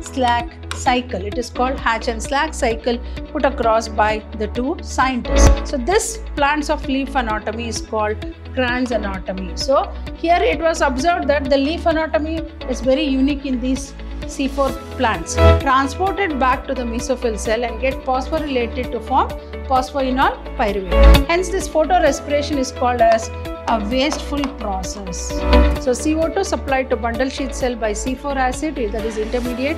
and slack cycle. It is called Hatch and Slack cycle put across by the two scientists. So this plants of leaf anatomy is called Cran's anatomy. So here it was observed that the leaf anatomy is very unique in these C4 plants. Transported back to the mesophyll cell and get phosphorylated to form phosphoenol pyruvate. Hence this photorespiration is called as a wasteful process. So CO2 supplied to bundle sheet cell by C4 acid that is intermediate.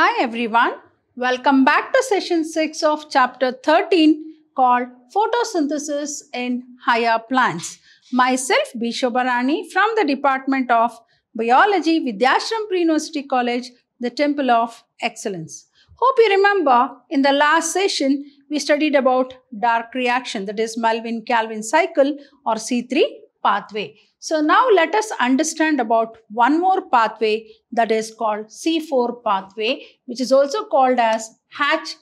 Hi everyone, welcome back to session 6 of chapter 13 called photosynthesis in higher plants. Myself Bisho Barani from the Department of Biology, Vidyashram Pre-University College, the Temple of Excellence. Hope you remember in the last session we studied about dark reaction that Malvin Melvin-Calvin cycle or C3 pathway. So now let us understand about one more pathway that is called C4 pathway which is also called as hatch,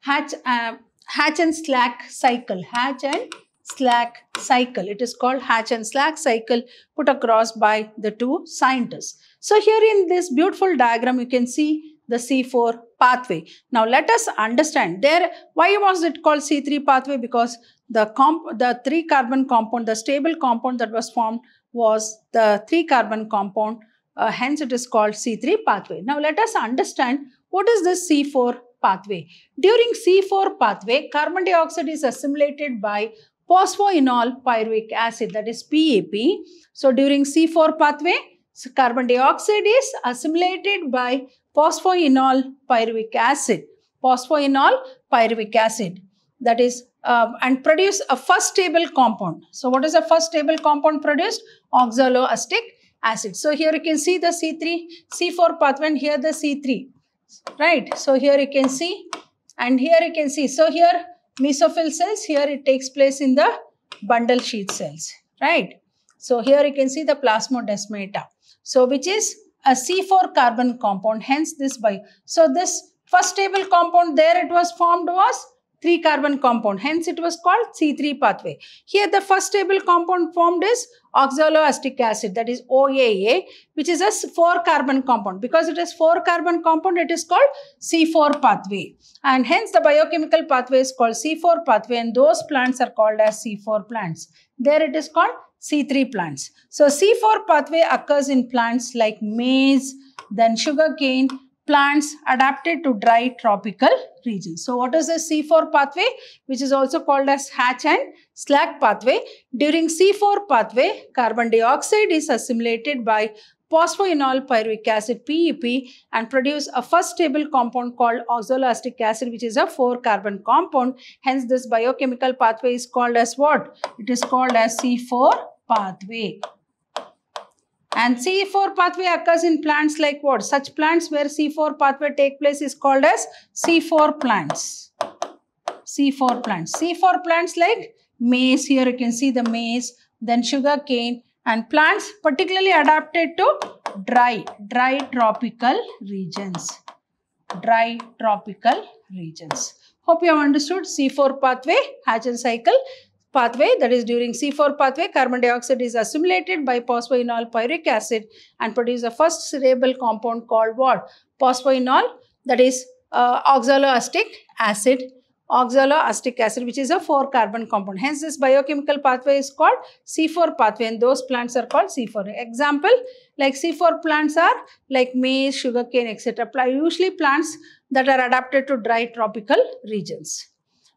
hatch, uh, hatch and slack cycle, hatch and slack cycle. It is called hatch and slack cycle put across by the two scientists. So here in this beautiful diagram you can see the C4 pathway. Now let us understand there why was it called C3 pathway because the comp the three carbon compound the stable compound that was formed was the three carbon compound uh, hence it is called C3 pathway. Now let us understand what is this C4 pathway. During C4 pathway carbon dioxide is assimilated by phosphoenol pyruvic acid that is PAP. So during C4 pathway so carbon dioxide is assimilated by phosphoenol pyruvic acid. Phosphoenol pyruvic acid. That is, uh, and produce a first stable compound. So what is a first stable compound produced? Oxaloacetic acid. So here you can see the C3, C4 pathway and here the C3. Right. So here you can see and here you can see. So here mesophyll cells, here it takes place in the bundle sheath cells. Right. So here you can see the plasmodesmata. So which is a C4 carbon compound. Hence this by. So this first stable compound there it was formed was 3 carbon compound. Hence it was called C3 pathway. Here the first stable compound formed is oxaloacetic acid that is OAA which is a 4 carbon compound. Because it is 4 carbon compound it is called C4 pathway. And hence the biochemical pathway is called C4 pathway and those plants are called as C4 plants. There it is called C3 plants. So C4 pathway occurs in plants like maize, then sugarcane, plants adapted to dry tropical regions. So what is the C4 pathway which is also called as hatch and slack pathway. During C4 pathway carbon dioxide is assimilated by phosphoenol pyruvic acid PEP and produce a first stable compound called oxaloacetic acid which is a 4 carbon compound. Hence this biochemical pathway is called as what? It is called as C4 pathway. And C4 pathway occurs in plants like what? Such plants where C4 pathway take place is called as C4 plants. C4 plants. C4 plants like maize. Here you can see the maize, then sugar cane and plants particularly adapted to dry, dry tropical regions. Dry tropical regions. Hope you have understood C4 pathway, Hagen cycle pathway, that is during C4 pathway, carbon dioxide is assimilated by phosphoenol pyric acid and produce a first cerebral compound called what? Phosphoenol, that is uh, oxaloacetic acid, oxaloacetic acid, which is a four-carbon compound. Hence, this biochemical pathway is called C4 pathway and those plants are called C4. Example, like C4 plants are like maize, sugarcane, etc. Usually plants that are adapted to dry tropical regions.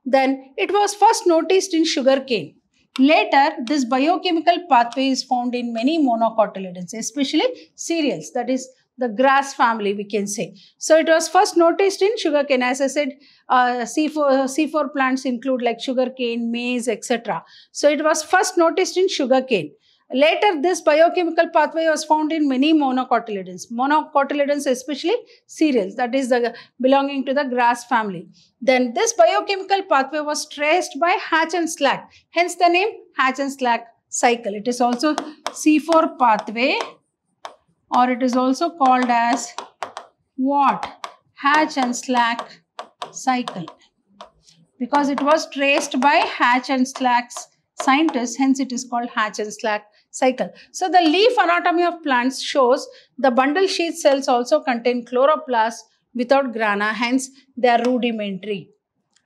Then it was first noticed in sugarcane. Later, this biochemical pathway is found in many monocotyledons, especially cereals, that is the grass family, we can say. So it was first noticed in sugarcane. As I said, uh, C4, C4 plants include like sugarcane, maize, etc. So it was first noticed in sugarcane. Later, this biochemical pathway was found in many monocotyledons. Monocotyledons, especially cereals, that is the, belonging to the grass family. Then this biochemical pathway was traced by Hatch and Slack, hence the name Hatch and Slack cycle. It is also C4 pathway or it is also called as what? Hatch and Slack cycle because it was traced by Hatch and Slack scientists, hence it is called Hatch and Slack cycle. So the leaf anatomy of plants shows the bundle sheath cells also contain chloroplasts without grana, hence they are rudimentary.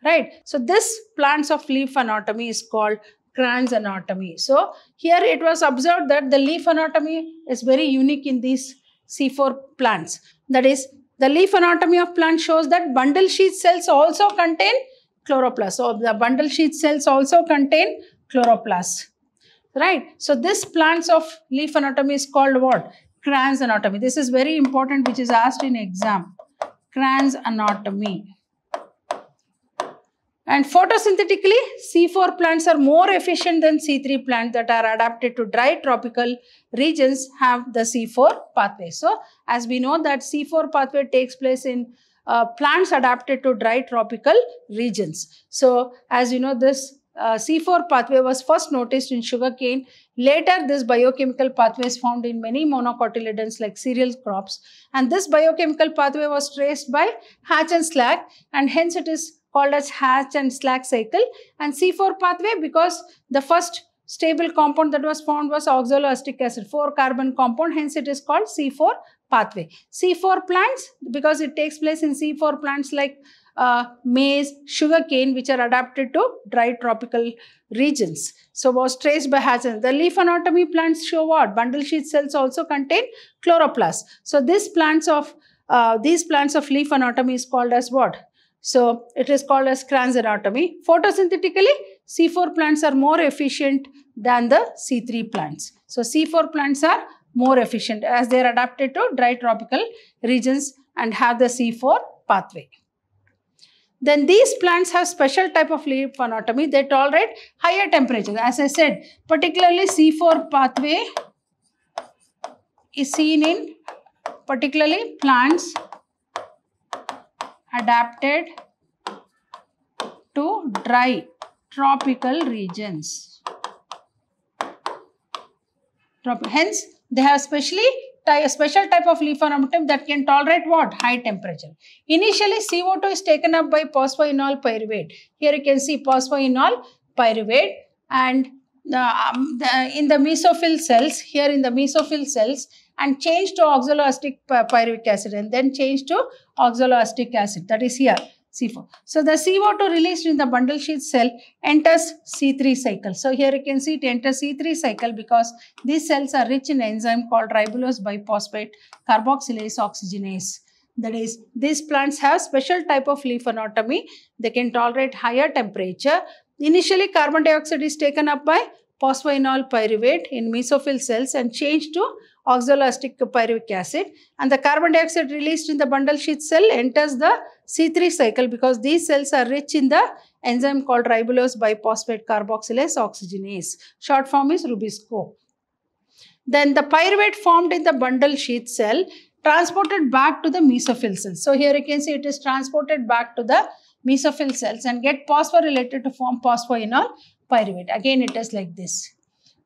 Right. So this plants of leaf anatomy is called Cran's anatomy. So here it was observed that the leaf anatomy is very unique in these C4 plants. That is, the leaf anatomy of plant shows that bundle sheath cells also contain chloroplasts. So the bundle sheath cells also contain chloroplasts right? So this plants of leaf anatomy is called what? Crans anatomy. This is very important which is asked in exam. Crans anatomy. And photosynthetically, C4 plants are more efficient than C3 plants that are adapted to dry tropical regions have the C4 pathway. So, as we know that C4 pathway takes place in uh, plants adapted to dry tropical regions. So, as you know, this uh, C4 pathway was first noticed in sugarcane. Later, this biochemical pathway is found in many monocotyledons like cereal crops. And this biochemical pathway was traced by Hatch and Slack and hence it is called as Hatch and Slack cycle. And C4 pathway because the first stable compound that was found was oxaloacetic acid, 4 carbon compound, hence it is called C4 pathway. C4 plants because it takes place in C4 plants like uh, maize, sugarcane, which are adapted to dry tropical regions. So was traced by Hazen. The leaf anatomy plants show what? Bundle sheath cells also contain chloroplasts. So these plants of uh, these plants of leaf anatomy is called as what? So it is called as Cran's anatomy. Photosynthetically, C4 plants are more efficient than the C3 plants. So C4 plants are more efficient as they are adapted to dry tropical regions and have the C4 pathway then these plants have special type of leaf anatomy. They tolerate higher temperatures. As I said, particularly C4 pathway is seen in particularly plants adapted to dry tropical regions. Hence, they have specially a special type of leaf ornamentum that can tolerate what? High temperature. Initially, CO2 is taken up by phosphoenol pyruvate. Here you can see phosphoenol pyruvate and uh, um, the, in the mesophyll cells, here in the mesophyll cells and change to oxaloacetic pyruvic acid and then change to oxaloacetic acid that is here. C4. So the CO2 released in the bundle sheath cell enters C3 cycle. So here you can see it enters C3 cycle because these cells are rich in enzyme called ribulose biphosphate carboxylase oxygenase. That is, these plants have special type of leaf anatomy. They can tolerate higher temperature. Initially, carbon dioxide is taken up by phosphoenol pyruvate in mesophyll cells and changed to oxaloacetic pyruvic acid and the carbon dioxide released in the bundle sheet cell enters the C3 cycle because these cells are rich in the enzyme called ribulose biphosphate carboxylase oxygenase. Short form is Rubisco. Then the pyruvate formed in the bundle sheath cell transported back to the mesophyll cells. So here you can see it is transported back to the mesophyll cells and get phosphorylated to form phosphoenol pyruvate. Again it is like this.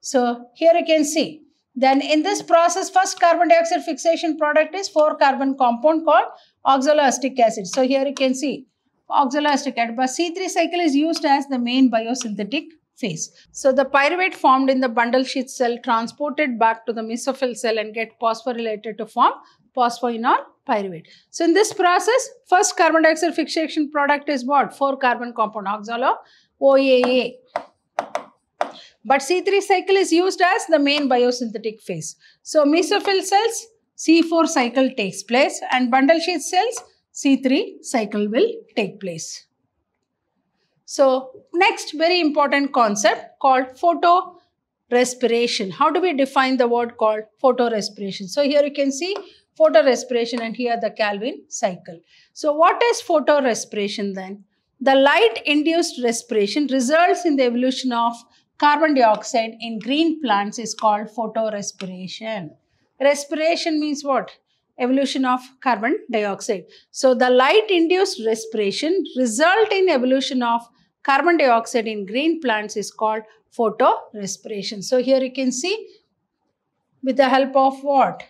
So here you can see then in this process, first carbon dioxide fixation product is 4-carbon compound called oxaloacetic acid. So here you can see oxaloacetic acid. But C3 cycle is used as the main biosynthetic phase. So the pyruvate formed in the bundle sheath cell transported back to the mesophyll cell and get phosphorylated to form phosphoenol pyruvate. So in this process, first carbon dioxide fixation product is what? 4-carbon compound oxalo OAA. But C3 cycle is used as the main biosynthetic phase. So mesophyll cells, C4 cycle takes place and bundle sheath cells, C3 cycle will take place. So next very important concept called photorespiration. How do we define the word called photorespiration? So here you can see photorespiration and here the Calvin cycle. So what is photorespiration then? The light induced respiration results in the evolution of carbon dioxide in green plants is called photorespiration. Respiration means what? Evolution of carbon dioxide. So the light induced respiration result in evolution of carbon dioxide in green plants is called photorespiration. So here you can see with the help of what?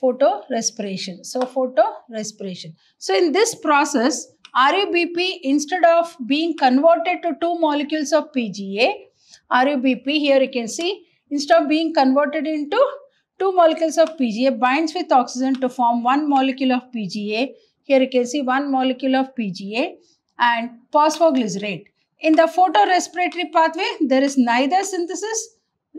Photorespiration. So photorespiration. So in this process, RUBP, instead of being converted to two molecules of PGA, RUBP, here you can see, instead of being converted into two molecules of PGA, binds with oxygen to form one molecule of PGA. Here you can see one molecule of PGA and phosphoglycerate. In the photorespiratory pathway, there is neither synthesis,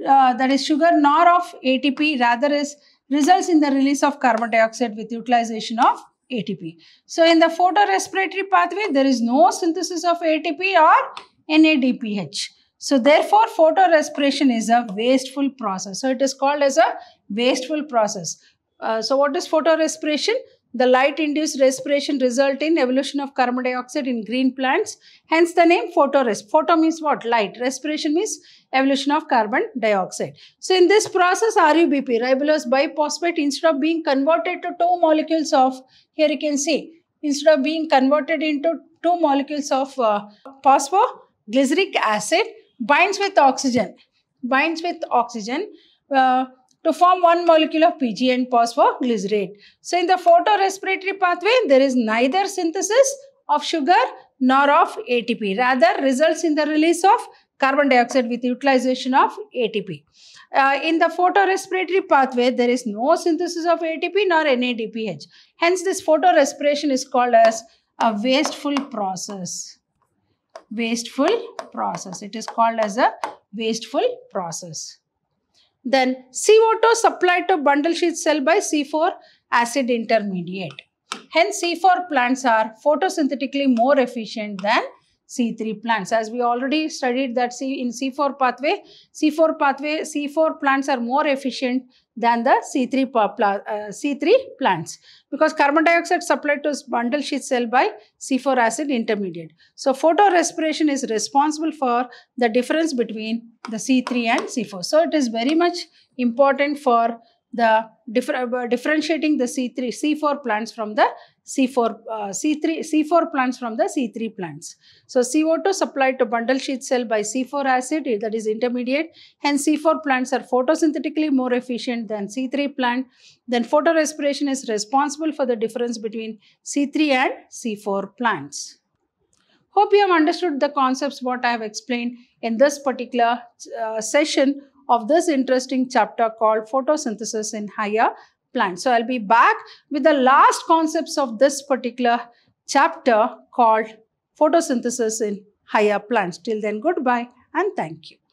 uh, that is sugar, nor of ATP, rather is results in the release of carbon dioxide with utilization of ATP. So in the photorespiratory pathway, there is no synthesis of ATP or NADPH. So therefore, photorespiration is a wasteful process. So it is called as a wasteful process. Uh, so what is photorespiration? The light-induced respiration result in evolution of carbon dioxide in green plants. Hence the name photoresp. Photo means what? Light. Respiration means evolution of carbon dioxide. So in this process, RUBP, ribulose biphosphate, instead of being converted to two molecules of, here you can see, instead of being converted into two molecules of uh, phosphoglyceric acid, binds with oxygen. Binds with oxygen. Uh, to form one molecule of PGN phosphoglycerate. So in the photorespiratory pathway, there is neither synthesis of sugar nor of ATP. Rather, results in the release of carbon dioxide with utilization of ATP. Uh, in the photorespiratory pathway, there is no synthesis of ATP nor NADPH. Hence, this photorespiration is called as a wasteful process. Wasteful process. It is called as a wasteful process. Then CO2 supplied to bundle sheath cell by C4 acid intermediate. Hence C4 plants are photosynthetically more efficient than C3 plants. As we already studied that C in C4 pathway, C4 pathway, C4 plants are more efficient than the C3, uh, C3 plants because carbon dioxide supplied to bundle sheath cell by C4 acid intermediate. So photorespiration is responsible for the difference between the C3 and C4. So it is very much important for the differ, uh, differentiating the C3, C4 plants from the C4, uh, C3, C4 plants from the C3 plants. So CO2 supplied to bundle sheath cell by C4 acid that is intermediate and C4 plants are photosynthetically more efficient than C3 plant. Then photorespiration is responsible for the difference between C3 and C4 plants. Hope you have understood the concepts what I have explained in this particular uh, session of this interesting chapter called photosynthesis in higher plants. So I'll be back with the last concepts of this particular chapter called photosynthesis in higher plants. Till then, goodbye and thank you.